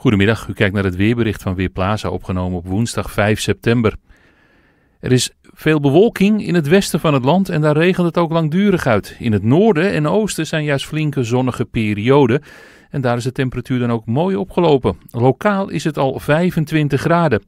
Goedemiddag, u kijkt naar het weerbericht van Weerplaza, opgenomen op woensdag 5 september. Er is veel bewolking in het westen van het land en daar regent het ook langdurig uit. In het noorden en oosten zijn juist flinke zonnige perioden en daar is de temperatuur dan ook mooi opgelopen. Lokaal is het al 25 graden.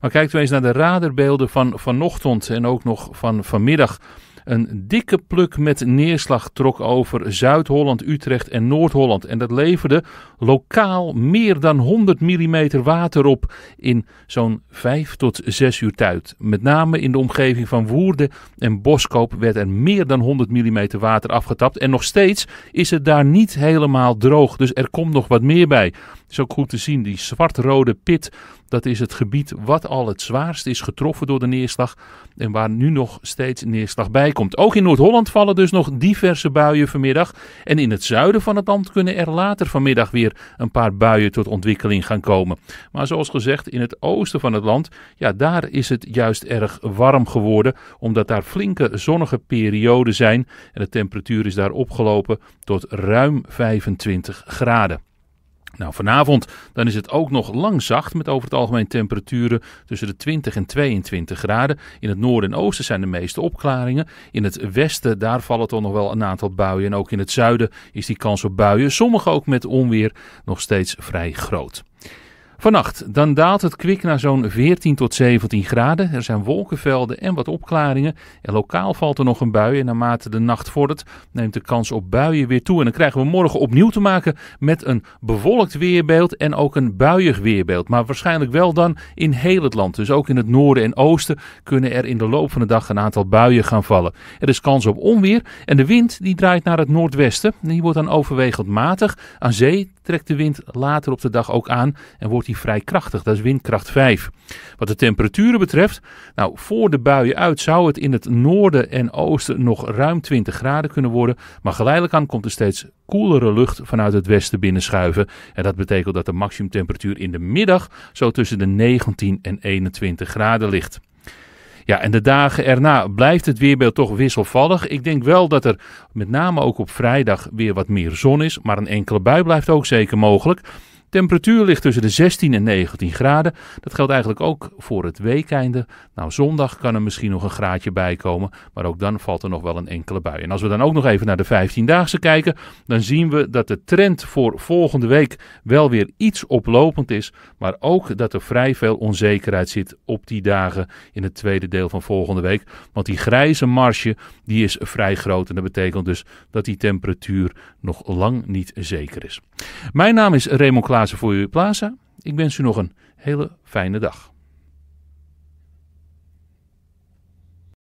Maar kijkt u eens naar de radarbeelden van vanochtend en ook nog van vanmiddag. Een dikke pluk met neerslag trok over Zuid-Holland, Utrecht en Noord-Holland. En dat leverde lokaal meer dan 100 mm water op in zo'n 5 tot 6 uur tijd. Met name in de omgeving van Woerden en Boskoop werd er meer dan 100 mm water afgetapt. En nog steeds is het daar niet helemaal droog. Dus er komt nog wat meer bij. is ook goed te zien, die zwart-rode pit dat is het gebied wat al het zwaarst is getroffen door de neerslag en waar nu nog steeds neerslag bij komt. Ook in Noord-Holland vallen dus nog diverse buien vanmiddag. En in het zuiden van het land kunnen er later vanmiddag weer een paar buien tot ontwikkeling gaan komen. Maar zoals gezegd, in het oosten van het land, ja, daar is het juist erg warm geworden, omdat daar flinke zonnige perioden zijn en de temperatuur is daar opgelopen tot ruim 25 graden. Nou, vanavond dan is het ook nog lang zacht met over het algemeen temperaturen tussen de 20 en 22 graden. In het noorden en oosten zijn de meeste opklaringen. In het westen, daar vallen toch nog wel een aantal buien. En ook in het zuiden is die kans op buien, sommige ook met onweer, nog steeds vrij groot. Vannacht, dan daalt het kwik naar zo'n 14 tot 17 graden. Er zijn wolkenvelden en wat opklaringen. En lokaal valt er nog een bui. En naarmate de nacht vordert, neemt de kans op buien weer toe. En dan krijgen we morgen opnieuw te maken met een bewolkt weerbeeld en ook een buiig weerbeeld. Maar waarschijnlijk wel dan in heel het land. Dus ook in het noorden en oosten kunnen er in de loop van de dag een aantal buien gaan vallen. Er is kans op onweer en de wind die draait naar het noordwesten. Die wordt dan overwegend matig. Aan zee trekt de wind later op de dag ook aan en wordt die vrij krachtig. Dat is windkracht 5. Wat de temperaturen betreft, nou, voor de buien uit zou het in het noorden en oosten nog ruim 20 graden kunnen worden. Maar geleidelijk aan komt er steeds koelere lucht vanuit het westen binnenschuiven. En dat betekent dat de maximumtemperatuur in de middag zo tussen de 19 en 21 graden ligt. Ja, en de dagen erna blijft het weerbeeld toch wisselvallig. Ik denk wel dat er met name ook op vrijdag weer wat meer zon is. Maar een enkele bui blijft ook zeker mogelijk. Temperatuur ligt tussen de 16 en 19 graden. Dat geldt eigenlijk ook voor het weekende. Nou, zondag kan er misschien nog een graadje bij komen, maar ook dan valt er nog wel een enkele bui. En als we dan ook nog even naar de 15-daagse kijken, dan zien we dat de trend voor volgende week wel weer iets oplopend is, maar ook dat er vrij veel onzekerheid zit op die dagen in het tweede deel van volgende week. Want die grijze marge die is vrij groot en dat betekent dus dat die temperatuur nog lang niet zeker is. Mijn naam is Raymond Klaas Plaza voor uw plaatsen. Ik wens u nog een hele fijne dag.